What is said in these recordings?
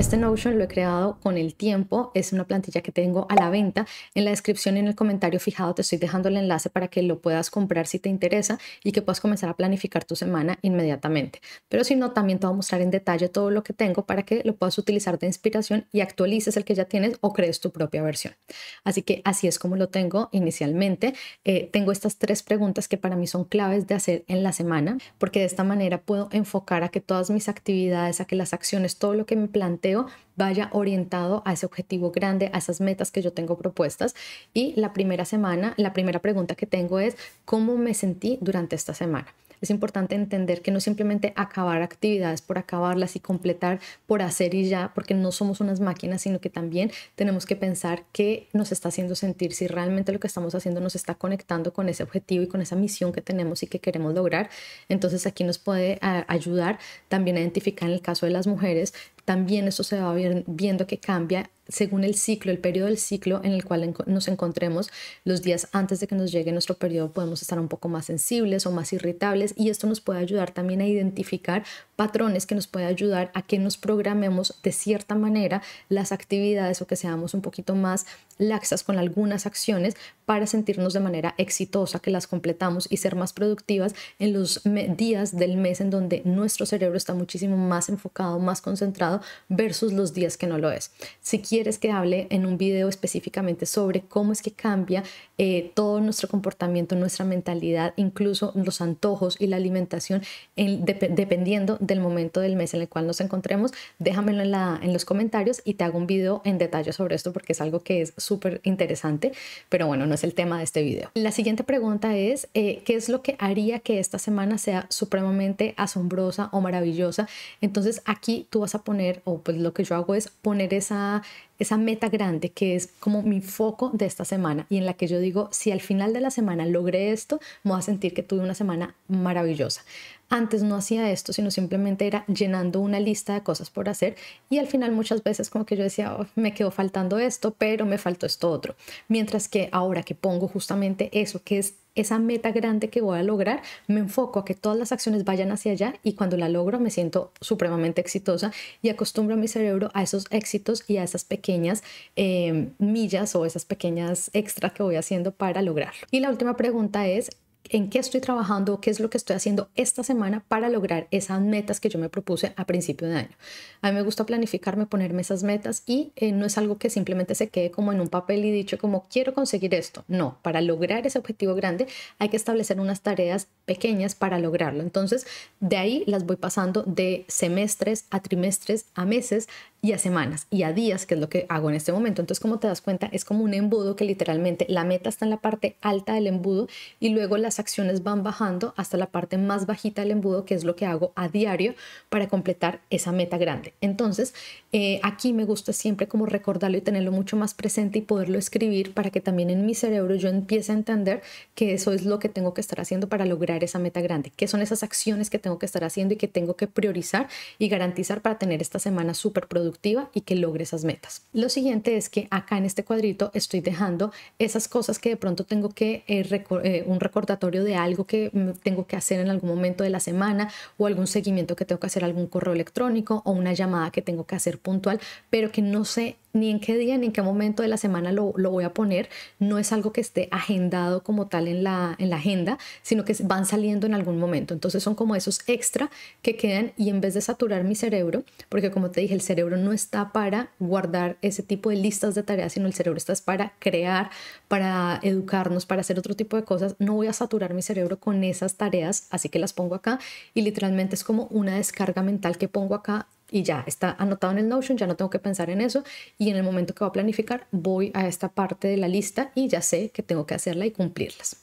Este Notion lo he creado con el tiempo, es una plantilla que tengo a la venta. En la descripción y en el comentario fijado te estoy dejando el enlace para que lo puedas comprar si te interesa y que puedas comenzar a planificar tu semana inmediatamente. Pero si no, también te voy a mostrar en detalle todo lo que tengo para que lo puedas utilizar de inspiración y actualices el que ya tienes o crees tu propia versión. Así que así es como lo tengo inicialmente. Eh, tengo estas tres preguntas que para mí son claves de hacer en la semana, porque de esta manera puedo enfocar a que todas mis actividades, a que las acciones, todo lo que me plante vaya orientado a ese objetivo grande, a esas metas que yo tengo propuestas. Y la primera semana, la primera pregunta que tengo es, ¿cómo me sentí durante esta semana? es importante entender que no simplemente acabar actividades por acabarlas y completar por hacer y ya, porque no somos unas máquinas, sino que también tenemos que pensar qué nos está haciendo sentir, si realmente lo que estamos haciendo nos está conectando con ese objetivo y con esa misión que tenemos y que queremos lograr. Entonces aquí nos puede eh, ayudar también a identificar en el caso de las mujeres también eso se va viendo que cambia según el ciclo, el periodo del ciclo en el cual nos encontremos, los días antes de que nos llegue nuestro periodo podemos estar un poco más sensibles o más irritables y esto nos puede ayudar también a identificar patrones que nos puede ayudar a que nos programemos de cierta manera las actividades o que seamos un poquito más laxas con algunas acciones para sentirnos de manera exitosa, que las completamos y ser más productivas en los días del mes en donde nuestro cerebro está muchísimo más enfocado, más concentrado versus los días que no lo es. Si quieres quieres que hable en un video específicamente sobre cómo es que cambia eh, todo nuestro comportamiento, nuestra mentalidad, incluso los antojos y la alimentación, dependiendo del momento del mes en el cual nos encontremos. Déjamelo en, los comentarios y te hago un video en detalle sobre esto porque es algo que es súper interesante, pero bueno, no es el tema de este video. La siguiente pregunta es, eh, ¿qué es lo que haría que esta semana sea supremamente asombrosa o maravillosa? Entonces aquí tú vas a poner, o pues lo que yo hago es poner esa, esa meta grande que es como mi foco de esta semana y en la que yo digo, si al final de la semana logré esto, me voy a sentir que tuve una semana maravillosa. Antes no hacía esto, sino simplemente era llenando una lista de cosas por hacer y al final muchas veces como que yo decía, oh, me quedó faltando esto, pero me faltó esto otro. Mientras que ahora que pongo justamente eso que es esa meta grande que voy a lograr, me enfoco a que todas las acciones vayan hacia allá y cuando la logro me siento supremamente exitosa y acostumbro a mi cerebro a esos éxitos y a esas pequeñas eh, millas o esas pequeñas extras que voy haciendo para lograrlo. Y la última pregunta es, en qué estoy trabajando, qué es lo que estoy haciendo esta semana para lograr esas metas que yo me propuse a principio de año. A mí me gusta planificarme, ponerme esas metas y eh, no es algo que simplemente se quede como en un papel y dicho como quiero conseguir esto. No, para lograr ese objetivo grande hay que establecer unas tareas pequeñas para lograrlo. Entonces, de ahí las voy pasando de semestres a trimestres a meses y a semanas y a días, que es lo que hago en este momento. Entonces, como te das cuenta, es como un embudo que literalmente la meta está en la parte alta del embudo y luego las acciones van bajando hasta la parte más bajita del embudo, que es lo que hago a diario para completar esa meta grande. Entonces, eh, aquí me gusta siempre como recordarlo y tenerlo mucho más presente y poderlo escribir para que también en mi cerebro yo empiece a entender que eso es lo que tengo que estar haciendo para lograr esa meta grande, que son esas acciones que tengo que estar haciendo y que tengo que priorizar y garantizar para tener esta semana súper productiva y que logre esas metas. Lo siguiente es que acá en este cuadrito estoy dejando esas cosas que de pronto tengo que, eh, eh, un recordatorio de algo que tengo que hacer en algún momento de la semana o algún seguimiento que tengo que hacer, algún correo electrónico o una llamada que tengo que hacer puntual, pero que no sé ni en qué día ni en qué momento de la semana lo, voy a poner. No es algo que esté agendado como tal en la, en la agenda, sino que van saliendo en algún momento. Entonces son como esos extra que quedan y en vez de saturar mi cerebro, porque como te dije, el cerebro no está para guardar ese tipo de listas de tareas, sino el cerebro está para crear, para educarnos, para hacer otro tipo de cosas. No voy a saturar mi cerebro con esas tareas, así que las pongo acá y literalmente es como una descarga mental que pongo acá y ya está anotado en el Notion, ya no tengo que pensar en eso y en el momento que voy a planificar voy a esta parte de la lista y ya sé que tengo que hacerla y cumplirlas.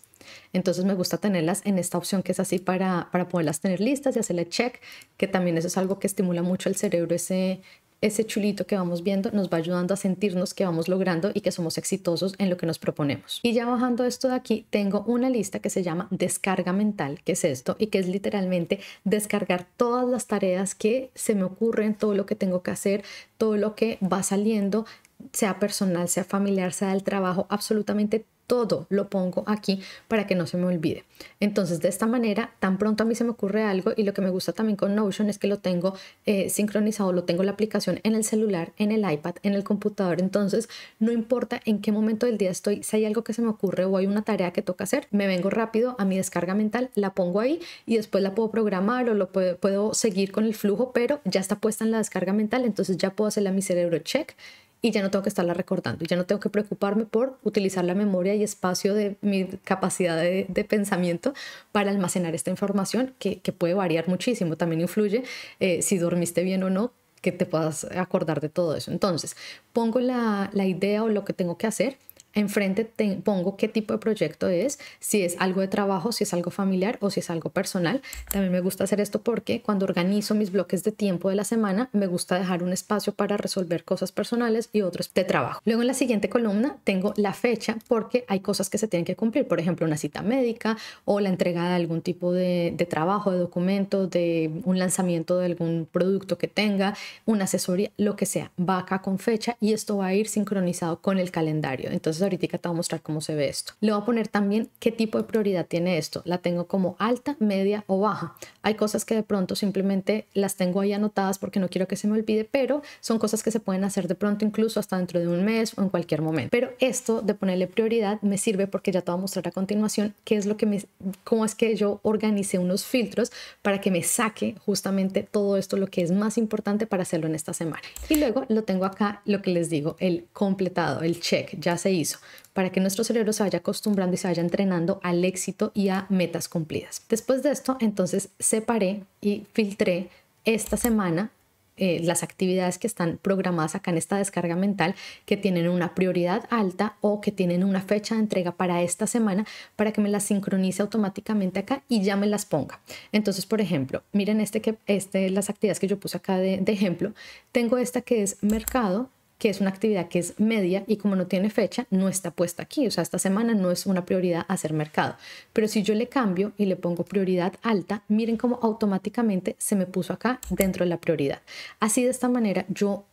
Entonces me gusta tenerlas en esta opción que es así para, para poderlas tener listas y hacerle check, que también eso es algo que estimula mucho el cerebro, ese, ese chulito que vamos viendo nos va ayudando a sentirnos que vamos logrando y que somos exitosos en lo que nos proponemos. Y ya bajando esto de aquí, tengo una lista que se llama descarga mental, que es esto, y que es literalmente descargar todas las tareas que se me ocurren, todo lo que tengo que hacer, todo lo que va saliendo sea personal, sea familiar, sea del trabajo, absolutamente todo lo pongo aquí para que no se me olvide. Entonces, de esta manera, tan pronto a mí se me ocurre algo y lo que me gusta también con Notion es que lo tengo eh, sincronizado, lo tengo la aplicación en el celular, en el iPad, en el computador. Entonces, no importa en qué momento del día estoy, si hay algo que se me ocurre o hay una tarea que toca hacer, me vengo rápido a mi descarga mental, la pongo ahí y después la puedo programar o lo puedo, seguir con el flujo, pero ya está puesta en la descarga mental, entonces ya puedo hacer a mi cerebro check y ya no tengo que estarla recordando, ya no tengo que preocuparme por utilizar la memoria y espacio de mi capacidad de, pensamiento para almacenar esta información que, que puede variar muchísimo. También influye eh, si dormiste bien o no, que te puedas acordar de todo eso. Entonces, pongo la, la idea o lo que tengo que hacer Enfrente pongo qué tipo de proyecto es, si es algo de trabajo, si es algo familiar o si es algo personal. También me gusta hacer esto porque cuando organizo mis bloques de tiempo de la semana, me gusta dejar un espacio para resolver cosas personales y otros de trabajo. Luego en la siguiente columna tengo la fecha porque hay cosas que se tienen que cumplir, por ejemplo, una cita médica o la entrega de algún tipo de, de trabajo, de documento, de un lanzamiento de algún producto que tenga, una asesoría, lo que sea. Va acá con fecha y esto va a ir sincronizado con el calendario. Entonces ahorita te voy a mostrar cómo se ve esto. Le voy a poner también qué tipo de prioridad tiene esto. La tengo como alta, media o baja. Hay cosas que de pronto simplemente las tengo ahí anotadas porque no quiero que se me olvide, pero son cosas que se pueden hacer de pronto incluso hasta dentro de un mes o en cualquier momento. Pero esto de ponerle prioridad me sirve porque ya te voy a mostrar a continuación qué es lo que me, cómo es que yo organicé unos filtros para que me saque justamente todo esto, lo que es más importante para hacerlo en esta semana. Y luego lo tengo acá, lo que les digo, el completado, el check, ya se hizo para que nuestro cerebro se vaya acostumbrando y se vaya entrenando al éxito y a metas cumplidas. Después de esto, entonces separé y filtré esta semana eh, las actividades que están programadas acá en esta descarga mental, que tienen una prioridad alta o que tienen una fecha de entrega para esta semana, para que me las sincronice automáticamente acá y ya me las ponga. Entonces, por ejemplo, miren este que, este, las actividades que yo puse acá de ejemplo. Tengo esta que es mercado, que es una actividad que es media y como no tiene fecha, no está puesta aquí. O sea, esta semana no es una prioridad hacer mercado. Pero si yo le cambio y le pongo prioridad alta, miren cómo automáticamente se me puso acá dentro de la prioridad. Así de esta manera yo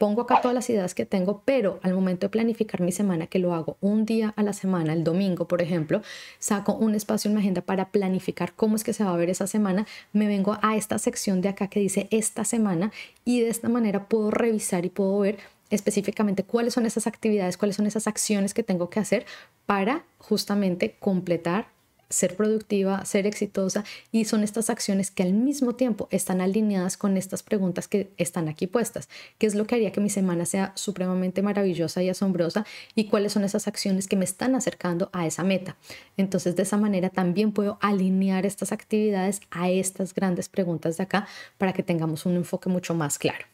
pongo acá todas las ideas que tengo, pero al momento de planificar mi semana, que lo hago un día a la semana, el domingo, por ejemplo, saco un espacio en mi agenda para planificar cómo es que se va a ver esa semana, me vengo a esta sección de acá que dice esta semana y de esta manera puedo revisar y puedo ver específicamente cuáles son esas actividades, cuáles son esas acciones que tengo que hacer para justamente completar ser productiva, ser exitosa y son estas acciones que al mismo tiempo están alineadas con estas preguntas que están aquí puestas. ¿Qué es lo que haría que mi semana sea supremamente maravillosa y asombrosa? ¿Y cuáles son esas acciones que me están acercando a esa meta? Entonces de esa manera también puedo alinear estas actividades a estas grandes preguntas de acá para que tengamos un enfoque mucho más claro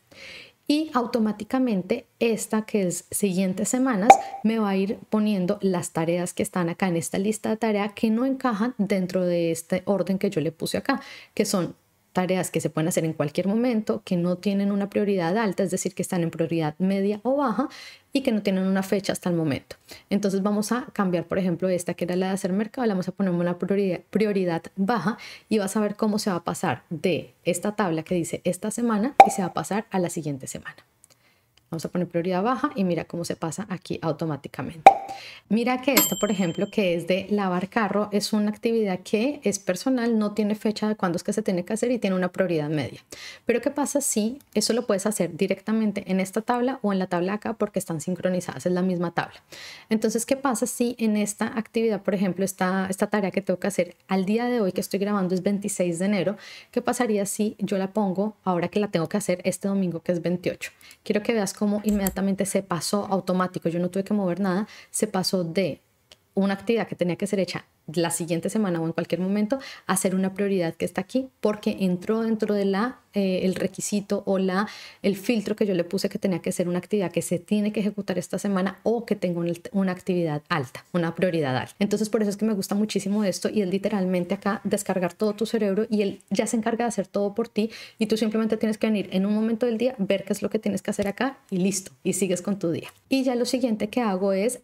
y automáticamente esta que es siguientes semanas me va a ir poniendo las tareas que están acá en esta lista de tarea que no encajan dentro de este orden que yo le puse acá, que son tareas que se pueden hacer en cualquier momento, que no tienen una prioridad alta, es decir, que están en prioridad media o baja y que no tienen una fecha hasta el momento. Entonces vamos a cambiar, por ejemplo, esta que era la de hacer mercado, la vamos a poner una prioridad, prioridad baja y vas a ver cómo se va a pasar de esta tabla que dice esta semana y se va a pasar a la siguiente semana. Vamos a poner prioridad baja y mira cómo se pasa aquí automáticamente. Mira que esta, por ejemplo, que es de lavar carro, es una actividad que es personal, no tiene fecha de cuándo es que se tiene que hacer y tiene una prioridad media. Pero ¿qué pasa si eso lo puedes hacer directamente en esta tabla o en la tabla acá porque están sincronizadas, es la misma tabla? Entonces, ¿qué pasa si en esta actividad, por ejemplo, esta, esta tarea que tengo que hacer al día de hoy que estoy grabando es 26 de enero? ¿Qué pasaría si yo la pongo ahora que la tengo que hacer este domingo que es 28? Quiero que veas como inmediatamente se pasó automático, yo no tuve que mover nada, se pasó de una actividad que tenía que ser hecha la siguiente semana o en cualquier momento hacer una prioridad que está aquí porque entró dentro de la eh, el requisito o la el filtro que yo le puse que tenía que ser una actividad que se tiene que ejecutar esta semana o que tengo una, una actividad alta una prioridad alta entonces por eso es que me gusta muchísimo esto y es literalmente acá descargar todo tu cerebro y él ya se encarga de hacer todo por ti y tú simplemente tienes que venir en un momento del día ver qué es lo que tienes que hacer acá y listo y sigues con tu día y ya lo siguiente que hago es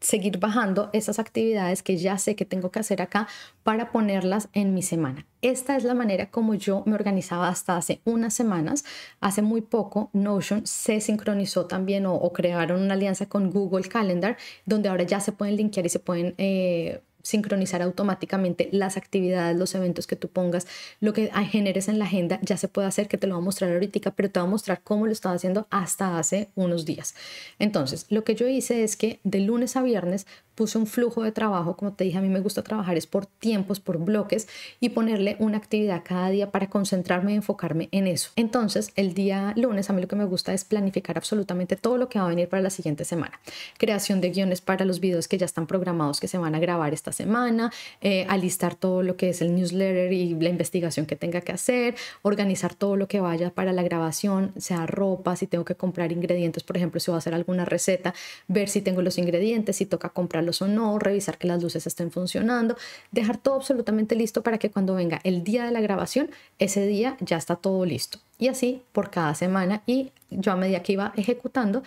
seguir bajando esas actividades que ya sé que tengo que hacer acá para ponerlas en mi semana. Esta es la manera como yo me organizaba hasta hace unas semanas. Hace muy poco Notion se sincronizó también o, crearon una alianza con Google Calendar, donde ahora ya se pueden linkear y se pueden eh, sincronizar automáticamente las actividades, los eventos que tú pongas, lo que generes en la agenda, ya se puede hacer, que te lo voy a mostrar ahorita, pero te voy a mostrar cómo lo estaba haciendo hasta hace unos días. Entonces, lo que yo hice es que de lunes a viernes puse un flujo de trabajo, como te dije, a mí me gusta trabajar es por tiempos, por bloques y ponerle una actividad cada día para concentrarme y enfocarme en eso. Entonces, el día lunes a mí lo que me gusta es planificar absolutamente todo lo que va a venir para la siguiente semana. Creación de guiones para los videos que ya están programados que se van a grabar esta semana, eh, alistar todo lo que es el newsletter y la investigación que tenga que hacer, organizar todo lo que vaya para la grabación, sea ropa, si tengo que comprar ingredientes, por ejemplo, si voy a hacer alguna receta, ver si tengo los ingredientes, si toca comprar o no, revisar que las luces estén funcionando, dejar todo absolutamente listo para que cuando venga el día de la grabación, ese día ya está todo listo. Y así por cada semana y yo a medida que iba ejecutando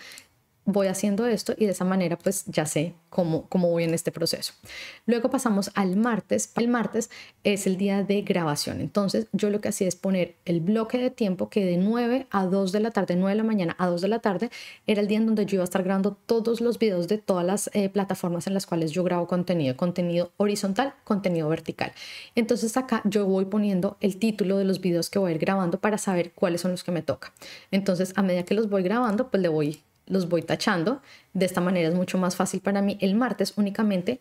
voy haciendo esto y de esa manera pues ya sé cómo, cómo voy en este proceso. Luego pasamos al martes. El martes es el día de grabación. Entonces yo lo que hacía es poner el bloque de tiempo que de 9 a 2 de la tarde, 9 de la mañana a 2 de la tarde, era el día en donde yo iba a estar grabando todos los videos de todas las eh, plataformas en las cuales yo grabo contenido, contenido horizontal, contenido vertical. Entonces acá yo voy poniendo el título de los videos que voy a ir grabando para saber cuáles son los que me toca. Entonces a medida que los voy grabando, pues le voy los voy tachando. De esta manera es mucho más fácil para mí. El martes únicamente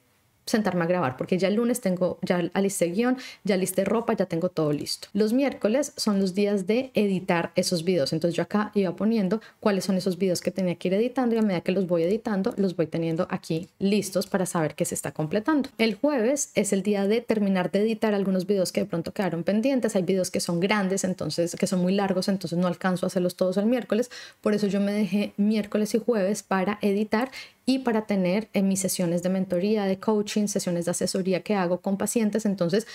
sentarme a grabar, porque ya el lunes tengo, ya alisté guión, ya listé ropa, ya tengo todo listo. Los miércoles son los días de editar esos videos, entonces yo acá iba poniendo cuáles son esos videos que tenía que ir editando y a medida que los voy editando, los voy teniendo aquí listos para saber que se está completando. El jueves es el día de terminar de editar algunos videos que de pronto quedaron pendientes, hay videos que son grandes, entonces que son muy largos, entonces no alcanzo a hacerlos todos el miércoles, por eso yo me dejé miércoles y jueves para editar y para tener en mis sesiones de mentoría, de coaching, sesiones de asesoría que hago con pacientes. Entonces,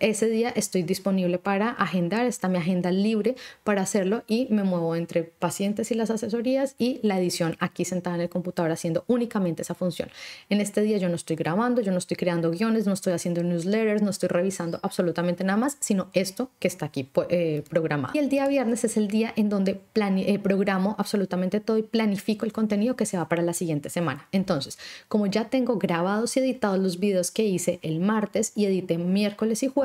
ese día estoy disponible para agendar, está mi agenda libre para hacerlo y me muevo entre pacientes y las asesorías y la edición aquí sentada en el computador haciendo únicamente esa función. En este día yo no estoy grabando, yo no estoy creando guiones, no estoy haciendo newsletters, no estoy revisando absolutamente nada más, sino esto que está aquí pues, eh, programado. Y el día viernes es el día en donde eh, programo absolutamente todo y planifico el contenido que se va para la siguiente semana. Entonces, como ya tengo grabados y editados los videos que hice el martes y edité miércoles y jueves,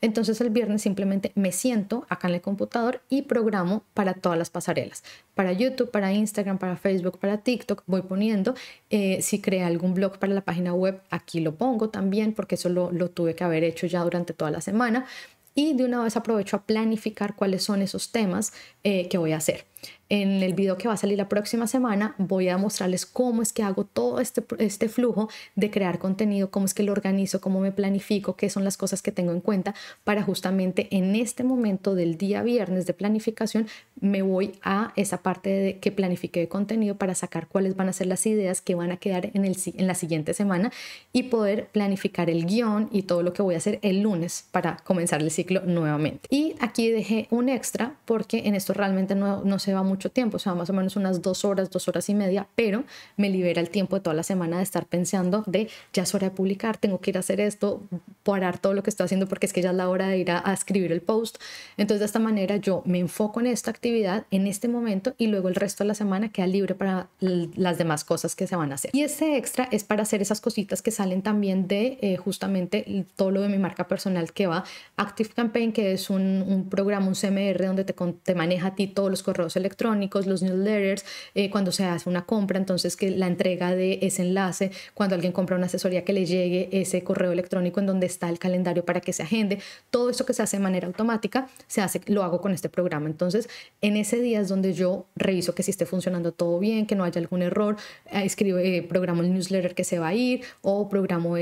entonces el viernes simplemente me siento acá en el computador y programo para todas las pasarelas, para YouTube, para Instagram, para Facebook, para TikTok, voy poniendo, eh, si crea algún blog para la página web, aquí lo pongo también porque eso lo, tuve que haber hecho ya durante toda la semana y de una vez aprovecho a planificar cuáles son esos temas eh, que voy a hacer. En el video que va a salir la próxima semana voy a mostrarles cómo es que hago todo este, este flujo de crear contenido, cómo es que lo organizo, cómo me planifico, qué son las cosas que tengo en cuenta para justamente en este momento del día viernes de planificación me voy a esa parte de que planifique de contenido para sacar cuáles van a ser las ideas que van a quedar en, el, en la siguiente semana y poder planificar el guión y todo lo que voy a hacer el lunes para comenzar el ciclo nuevamente. Y aquí dejé un extra porque en esto realmente no, no se se va mucho tiempo, o sea, más o menos unas dos horas, dos horas y media, pero me libera el tiempo de toda la semana de estar pensando de ya es hora de publicar, tengo que ir a hacer esto, parar todo lo que estoy haciendo porque es que ya es la hora de ir a, escribir el post. Entonces, de esta manera yo me enfoco en esta actividad en este momento y luego el resto de la semana queda libre para las demás cosas que se van a hacer. Y ese extra es para hacer esas cositas que salen también de eh, justamente todo lo de mi marca personal que va Active Campaign, que es un, programa, un CMR donde te, te maneja a ti todos los correos electrónicos, los newsletters, eh, cuando se hace una compra, entonces que la entrega de ese enlace, cuando alguien compra una asesoría que le llegue ese correo electrónico en donde está el calendario para que se agende, todo eso que se hace de manera automática, se hace, lo hago con este programa. Entonces, en ese día es donde yo reviso que si esté funcionando todo bien, que no haya algún error, eh, escribo, eh, programo el newsletter que se va a ir o programo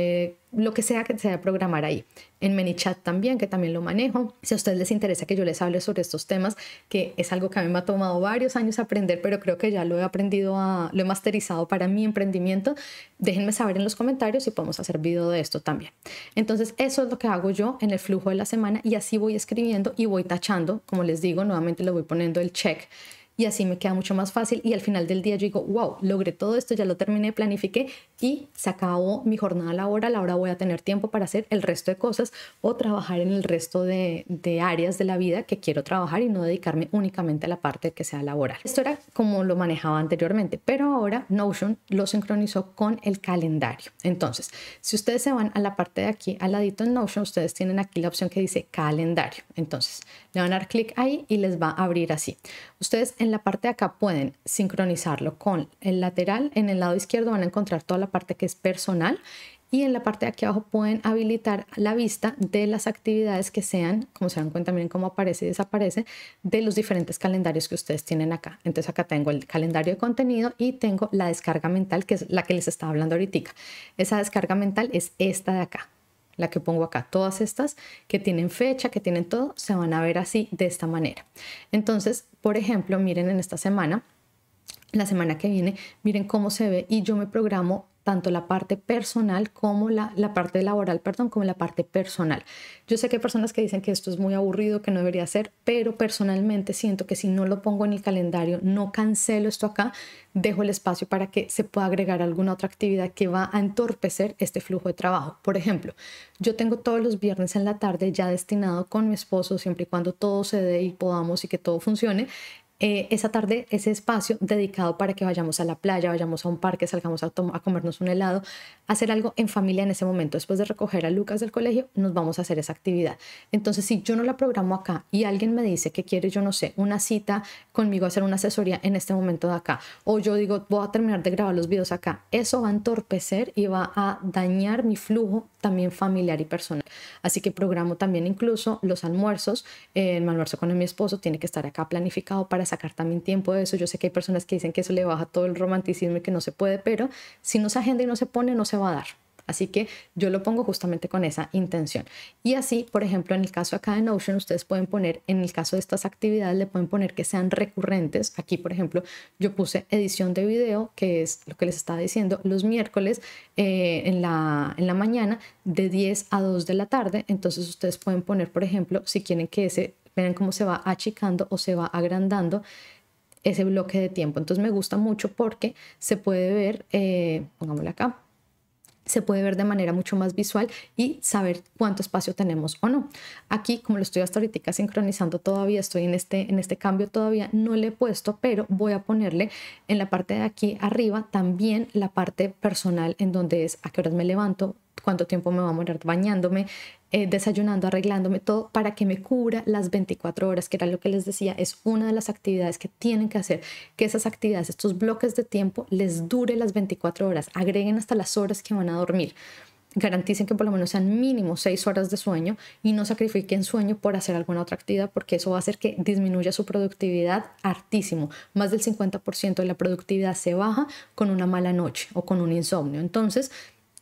lo que sea que sea programar ahí. En ManyChat también, que también lo manejo. Si a ustedes les interesa que yo les hable sobre estos temas, que es algo que a mí me ha tomado varios años aprender, pero creo que ya lo he aprendido, lo he masterizado para mi emprendimiento, déjenme saber en los comentarios si podemos hacer video de esto también. Entonces, eso es lo que hago yo en el flujo de la semana y así voy escribiendo y voy tachando. Como les digo, nuevamente le voy poniendo el check y así me queda mucho más fácil y al final del día yo digo, wow, logré todo esto, ya lo terminé, planifiqué y se acabó mi jornada laboral, ahora voy a tener tiempo para hacer el resto de cosas o trabajar en el resto de, áreas de la vida que quiero trabajar y no dedicarme únicamente a la parte que sea laboral. Esto era como lo manejaba anteriormente, pero ahora Notion lo sincronizó con el calendario. Entonces, si ustedes se van a la parte de aquí, al ladito en Notion, ustedes tienen aquí la opción que dice calendario. Entonces, le van a dar clic ahí y les va a abrir así. Ustedes en en la parte de acá pueden sincronizarlo con el lateral. En el lado izquierdo van a encontrar toda la parte que es personal y en la parte de aquí abajo pueden habilitar la vista de las actividades que sean, como se dan cuenta, miren cómo aparece y desaparece, de los diferentes calendarios que ustedes tienen acá. Entonces acá tengo el calendario de contenido y tengo la descarga mental, que es la que les estaba hablando ahorita. Esa descarga mental es esta de acá la que pongo acá, todas estas que tienen fecha, que tienen todo, se van a ver así de esta manera. Entonces, por ejemplo, miren en esta semana, la semana que viene, miren cómo se ve y yo me programo tanto la parte personal como la, parte laboral, perdón, como la parte personal. Yo sé que hay personas que dicen que esto es muy aburrido, que no debería ser, pero personalmente siento que si no lo pongo en el calendario, no cancelo esto acá, dejo el espacio para que se pueda agregar alguna otra actividad que va a entorpecer este flujo de trabajo. Por ejemplo, yo tengo todos los viernes en la tarde ya destinado con mi esposo, siempre y cuando todo se dé y podamos y que todo funcione, eh, esa tarde ese espacio dedicado para que vayamos a la playa, vayamos a un parque, salgamos a, comernos un helado, hacer algo en familia en ese momento. Después de recoger a Lucas del colegio, nos vamos a hacer esa actividad. Entonces, si yo no la programo acá y alguien me dice que quiere, yo no sé, una cita conmigo, hacer una asesoría en este momento de acá, o yo digo, voy a terminar de grabar los videos acá, eso va a entorpecer y va a dañar mi flujo también familiar y personal. Así que programo también incluso los almuerzos, el almuerzo con mi esposo tiene que estar acá planificado para sacar también tiempo de eso. Yo sé que hay personas que dicen que eso le baja todo el romanticismo y que no se puede, pero si no se agenda y no se pone, no se va a dar. Así que yo lo pongo justamente con esa intención. Y así, por ejemplo, en el caso acá de Notion, ustedes pueden poner, en el caso de estas actividades, le pueden poner que sean recurrentes. Aquí, por ejemplo, yo puse edición de video, que es lo que les estaba diciendo, los miércoles eh, en, la, en la mañana de 10 a 2 de la tarde. Entonces ustedes pueden poner, por ejemplo, si quieren que ese Vean cómo se va achicando o se va agrandando ese bloque de tiempo. Entonces me gusta mucho porque se puede ver, eh, pongámoslo acá, se puede ver de manera mucho más visual y saber cuánto espacio tenemos o no. Aquí, como lo estoy hasta ahorita sincronizando todavía, estoy en este, en este cambio todavía, no le he puesto, pero voy a ponerle en la parte de aquí arriba también la parte personal en donde es a qué horas me levanto, cuánto tiempo me va a morir bañándome, eh, desayunando, arreglándome, todo para que me cubra las 24 horas, que era lo que les decía, es una de las actividades que tienen que hacer, que esas actividades, estos bloques de tiempo les dure las 24 horas, agreguen hasta las horas que van a dormir garanticen que por lo menos sean mínimo seis horas de sueño y no sacrifiquen sueño por hacer alguna otra actividad porque eso va a hacer que disminuya su productividad hartísimo. Más del 50% de la productividad se baja con una mala noche o con un insomnio. Entonces,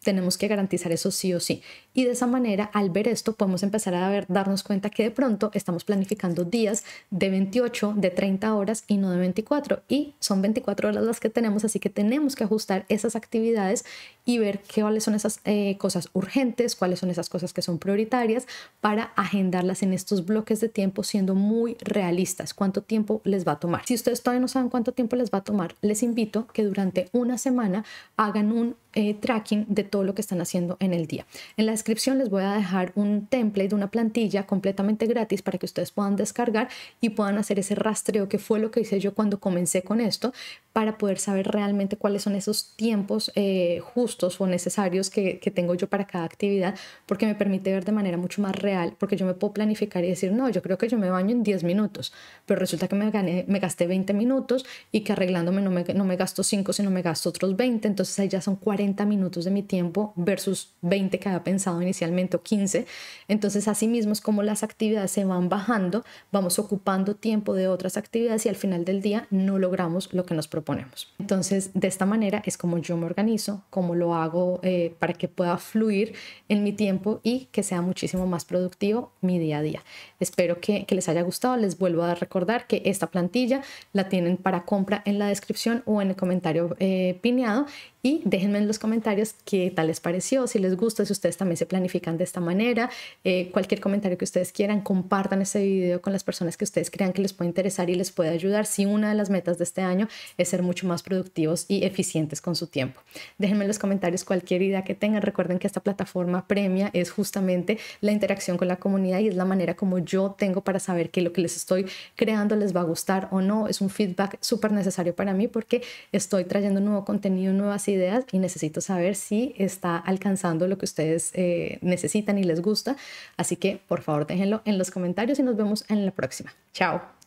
tenemos que garantizar eso sí o sí. Y de esa manera, al ver esto, podemos empezar a ver, darnos cuenta que de pronto estamos planificando días de 28, de 30 horas y no de 24. Y son 24 horas las que tenemos, así que tenemos que ajustar esas actividades y ver cuáles son esas eh, cosas urgentes, cuáles son esas cosas que son prioritarias para agendarlas en estos bloques de tiempo siendo muy realistas. ¿Cuánto tiempo les va a tomar? Si ustedes todavía no saben cuánto tiempo les va a tomar, les invito que durante una semana hagan un eh, tracking de todo lo que están haciendo en el día. En la descripción les voy a dejar un template, una plantilla completamente gratis para que ustedes puedan descargar y puedan hacer ese rastreo que fue lo que hice yo cuando comencé con esto para poder saber realmente cuáles son esos tiempos eh, justos o necesarios que, tengo yo para cada actividad porque me permite ver de manera mucho más real porque yo me puedo planificar y decir no, yo creo que yo me baño en 10 minutos pero resulta que me, me gasté 20 minutos y que arreglándome no me, no me gasto 5 sino me gasto otros 20 entonces ahí ya son 40 minutos de mi tiempo versus 20 que había pensado inicialmente 15. Entonces, asimismo es como las actividades se van bajando, vamos ocupando tiempo de otras actividades y al final del día no logramos lo que nos proponemos. Entonces, de esta manera es como yo me organizo, como lo hago eh, para que pueda fluir en mi tiempo y que sea muchísimo más productivo mi día a día. Espero que, les haya gustado. Les vuelvo a recordar que esta plantilla la tienen para compra en la descripción o en el comentario eh, pineado y déjenme en los comentarios qué tal les pareció, si les gusta, si ustedes también se planifican de esta manera. Eh, cualquier comentario que ustedes quieran, compartan este video con las personas que ustedes crean que les puede interesar y les puede ayudar si una de las metas de este año es ser mucho más productivos y eficientes con su tiempo. Déjenme en los comentarios cualquier idea que tengan. Recuerden que esta plataforma premia es justamente la interacción con la comunidad y es la manera como yo tengo para saber que lo que les estoy creando les va a gustar o no. Es un feedback súper necesario para mí porque estoy trayendo nuevo contenido, nuevas ideas ideas y necesito saber si está alcanzando lo que ustedes eh, necesitan y les gusta. Así que por favor déjenlo en los comentarios y nos vemos en la próxima. Chao.